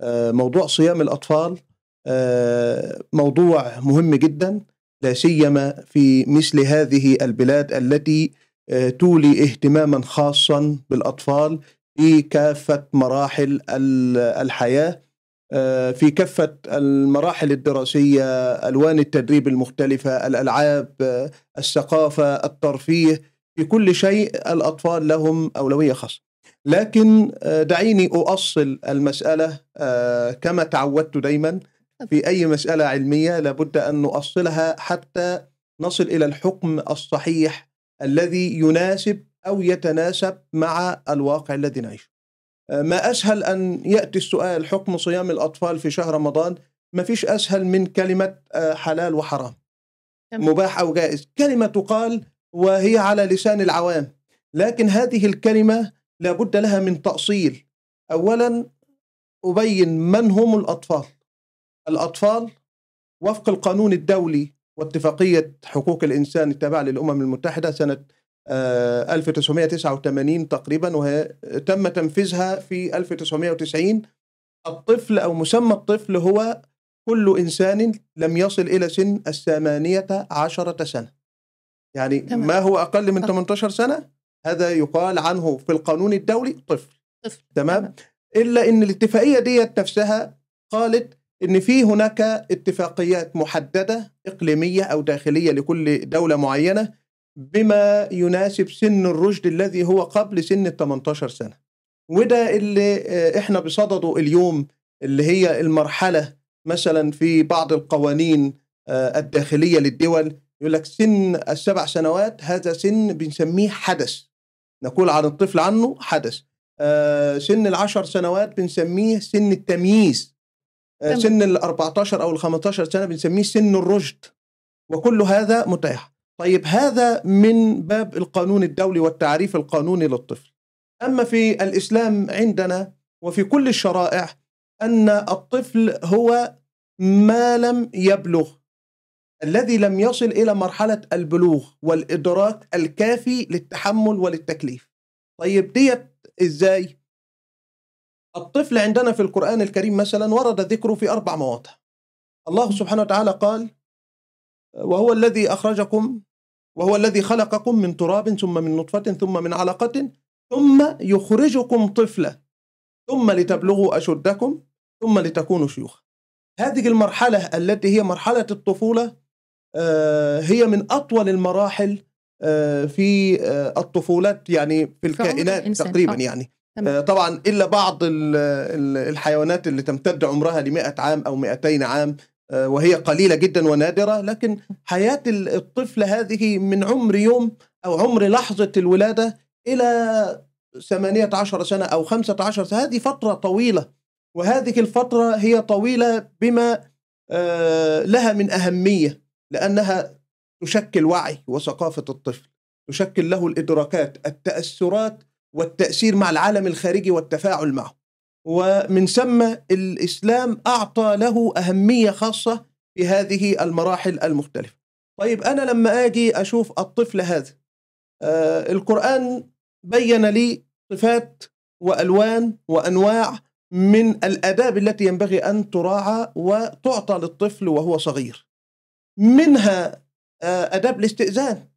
آه، موضوع صيام الاطفال آه، موضوع مهم جدا لا سيما في مثل هذه البلاد التي آه، تولي اهتماما خاصا بالاطفال في كافه مراحل الحياه في كافه المراحل الدراسيه الوان التدريب المختلفه الالعاب الثقافه الترفيه في كل شيء الاطفال لهم اولويه خاصه لكن آه، دعيني أؤصل المسألة آه، كما تعودت دايما في أي مسألة علمية لابد أن نؤصلها حتى نصل إلى الحكم الصحيح الذي يناسب أو يتناسب مع الواقع الذي نعيشه آه، ما أسهل أن يأتي السؤال حكم صيام الأطفال في شهر رمضان ما فيش أسهل من كلمة حلال وحرام مباح أو جائز كلمة تقال وهي على لسان العوام لكن هذه الكلمة لابد لها من تأصيل أولا أبين من هم الأطفال الأطفال وفق القانون الدولي واتفاقية حقوق الإنسان التابعة للأمم المتحدة سنة 1989 آه، تقريبا وهي تم تنفيذها في 1990 الطفل أو مسمى الطفل هو كل إنسان لم يصل إلى سن الثمانية عشرة سنة يعني تمام. ما هو أقل من 18 سنة هذا يقال عنه في القانون الدولي طفل طفل تمام؟, الا ان الاتفاقيه ديت نفسها قالت ان في هناك اتفاقيات محدده اقليميه او داخليه لكل دوله معينه بما يناسب سن الرشد الذي هو قبل سن ال 18 سنه وده اللي آه، احنا بصدده اليوم اللي هي المرحله مثلا في بعض القوانين آه، الداخليه للدول يقول لك سن السبع سنوات هذا سن بنسميه حدث نقول عن الطفل عنه حدث آه سن العشر سنوات بنسميه سن التمييز آه سن ال 14 او ال 15 سنه بنسميه سن الرشد وكل هذا متاح طيب هذا من باب القانون الدولي والتعريف القانوني للطفل اما في الاسلام عندنا وفي كل الشرائع ان الطفل هو ما لم يبلغ الذي لم يصل إلى مرحلة البلوغ والإدراك الكافي للتحمل وللتكليف طيب ديت إزاي؟ الطفل عندنا في القرآن الكريم مثلا ورد ذكره في أربع مواضع الله سبحانه وتعالى قال وهو الذي أخرجكم وهو الذي خلقكم من تراب ثم من نطفة ثم من علقة ثم يخرجكم طفلا ثم لتبلغوا أشدكم ثم لتكونوا شيوخا هذه المرحلة التي هي مرحلة الطفولة آه، هي من اطول المراحل آه، في آه، الطفولات يعني في الكائنات تقريبا يعني طبعا الا بعض الحيوانات اللي تمتد عمرها ل 100 عام او 200 عام وهي قليله جدا ونادره لكن حياه الطفل هذه من عمر يوم او عمر لحظه الولاده الى 18 سنه او 15 سنه هذه فتره طويله وهذه الفتره هي طويله بما لها من اهميه لأنها تشكل وعي وثقافة الطفل تشكل له الإدراكات التأثرات والتأثير مع العالم الخارجي والتفاعل معه ومن ثم الإسلام أعطى له أهمية خاصة في هذه المراحل المختلفة طيب أنا لما أجي أشوف الطفل هذا آه القرآن بين لي صفات وألوان وأنواع من الآداب التي ينبغي أن تراعى وتعطى للطفل وهو صغير منها آه، آداب الاستئذان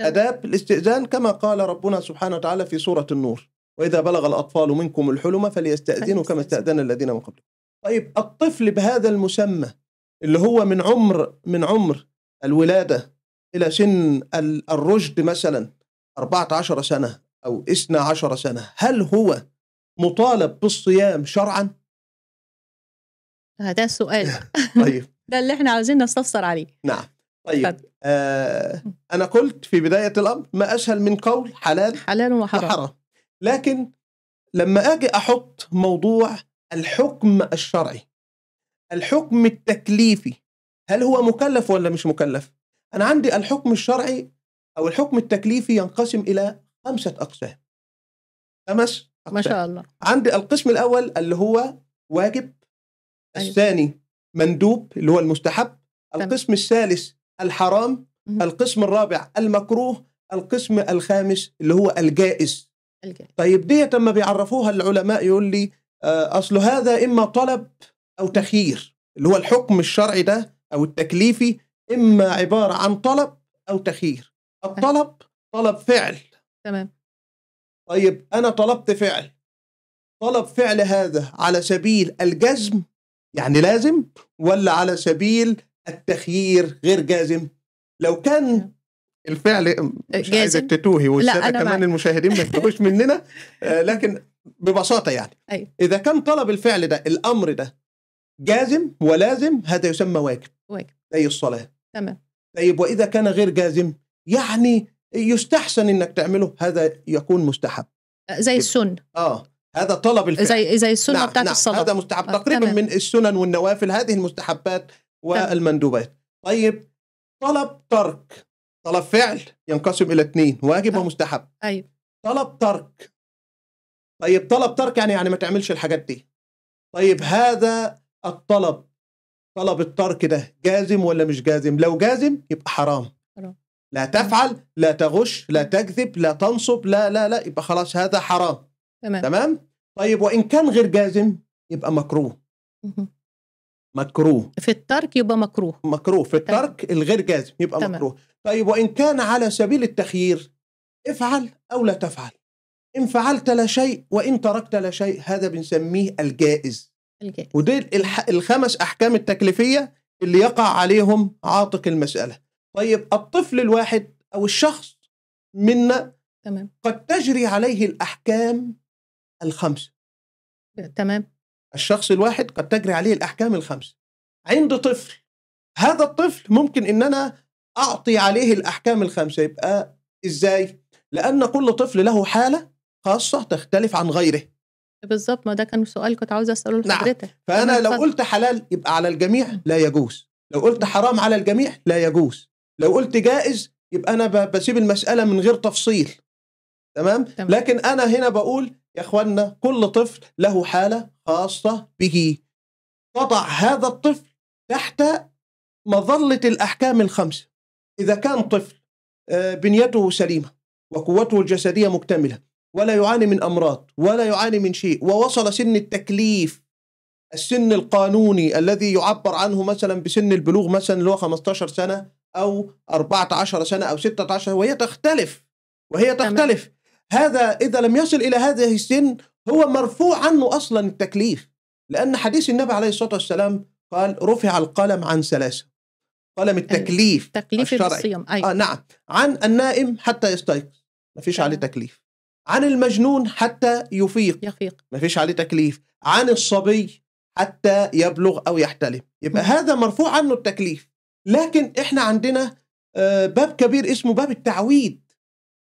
آداب الاستئذان كما قال ربنا سبحانه وتعالى في سورة النور وإذا بلغ الأطفال منكم الحلم فليستأذنوا كما استأذن الذين من قبلهم طيب الطفل بهذا المسمى اللي هو من عمر من عمر الولادة إلى سن الرشد مثلا 14 سنة أو 12 سنة هل هو مطالب بالصيام شرعا؟ هذا سؤال طيب ده اللي احنا عاوزين نستفسر عليه نعم طيب آه انا قلت في بدايه الامر ما اسهل من قول حلال حلال وحرام, حرام. لكن لما اجي احط موضوع الحكم الشرعي الحكم التكليفي هل هو مكلف ولا مش مكلف انا عندي الحكم الشرعي او الحكم التكليفي ينقسم الى خمسه اقسام خمس ما شاء الله عندي القسم الاول اللي هو واجب أيوة. الثاني مندوب اللي هو المستحب القسم الثالث الحرام القسم الرابع المكروه القسم الخامس اللي هو الجائز الجائز طيب ديت تم بيعرفوها العلماء يقول لي آه، اصل هذا اما طلب او تخيير اللي هو الحكم الشرعي ده او التكليفي اما عباره عن طلب او تخيير الطلب طلب فعل تمام طيب انا طلبت فعل طلب فعل هذا على سبيل الجزم يعني لازم ولا على سبيل التخيير غير جازم لو كان الفعل مش جازم. عايزك تتوهي والساده كمان معك. المشاهدين ما يتوهوش مننا آه، لكن ببساطه يعني أيوه. اذا كان طلب الفعل ده الامر ده جازم ولازم هذا يسمى واجب واجب زي الصلاه تمام طيب واذا كان غير جازم يعني يستحسن انك تعمله هذا يكون مستحب زي السنه اه هذا طلب الفعل زي زي السنه نعم بتاعت نعم الصلاه هذا مستحب آه تقريبا تمام. من السنن والنوافل هذه المستحبات والمندوبات طيب طلب ترك طلب فعل ينقسم الى اثنين واجب آه. ومستحب ايوه طلب ترك طيب طلب ترك يعني يعني ما تعملش الحاجات دي طيب هذا الطلب طلب الترك ده جازم ولا مش جازم لو جازم يبقى حرام لا تفعل لا تغش لا تكذب لا تنصب لا لا لا يبقى خلاص هذا حرام تمام تمام طيب وان كان غير جازم يبقى مكروه مكروه في الترك يبقى مكروه مكروه في الترك تمام. الغير جازم يبقى تمام. مكروه طيب وان كان على سبيل التخيير افعل او لا تفعل ان فعلت لا شيء وان تركت لا شيء هذا بنسميه الجائز الجائز ودي الخمس احكام التكليفيه اللي يقع عليهم عاتق المساله طيب الطفل الواحد او الشخص منا تمام. قد تجري عليه الاحكام الخمسة تمام الشخص الواحد قد تجري عليه الأحكام الخمسة عند طفل هذا الطفل ممكن إن أنا أعطي عليه الأحكام الخمسة يبقى إزاي؟ لأن كل طفل له حالة خاصة تختلف عن غيره بالظبط ما ده كان سؤال كنت عاوز أسأله نعم. لحضرتك نعم. فأنا لو قلت حلال يبقى على الجميع لا يجوز لو قلت حرام على الجميع لا يجوز لو قلت جائز يبقى أنا بسيب المسألة من غير تفصيل تمام؟, تمام لكن أنا هنا بقول يا اخوانا كل طفل له حاله خاصه به وضع هذا الطفل تحت مظله الاحكام الخمسه اذا كان طفل آه، بنيته سليمه وقوته الجسديه مكتمله ولا يعاني من امراض ولا يعاني من شيء ووصل سن التكليف السن القانوني الذي يعبر عنه مثلا بسن البلوغ مثلا اللي هو 15 سنه او 14 سنه او 16 وهي تختلف وهي تختلف هذا إذا لم يصل إلى هذه السن هو مرفوع عنه أصلا التكليف لأن حديث النبي عليه الصلاة والسلام قال رفع القلم عن ثلاثة قلم أيوة، التكليف تكليف الصيام أيوة. آه نعم عن النائم حتى يستيقظ ما فيش عليه تكليف عن المجنون حتى يفيق يفيق ما فيش عليه تكليف عن الصبي حتى يبلغ أو يحتلم يبقى م. هذا مرفوع عنه التكليف لكن إحنا عندنا آه، باب كبير اسمه باب التعويد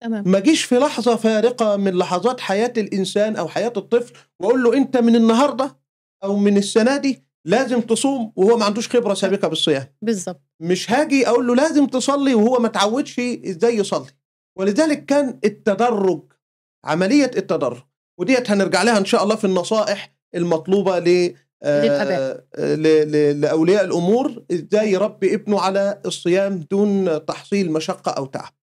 تمام ما جيش في لحظه فارقه من لحظات حياه الانسان او حياه الطفل واقول له انت من النهارده او من السنه دي لازم تصوم وهو ما عندوش خبره سابقه بالصيام بالظبط مش هاجي اقول له لازم تصلي وهو ما تعودش ازاي يصلي ولذلك كان التدرج عمليه التدرج وديت هنرجع لها ان شاء الله في النصائح المطلوبه ل آه لاولياء الامور ازاي يربي ابنه على الصيام دون تحصيل مشقه او تعب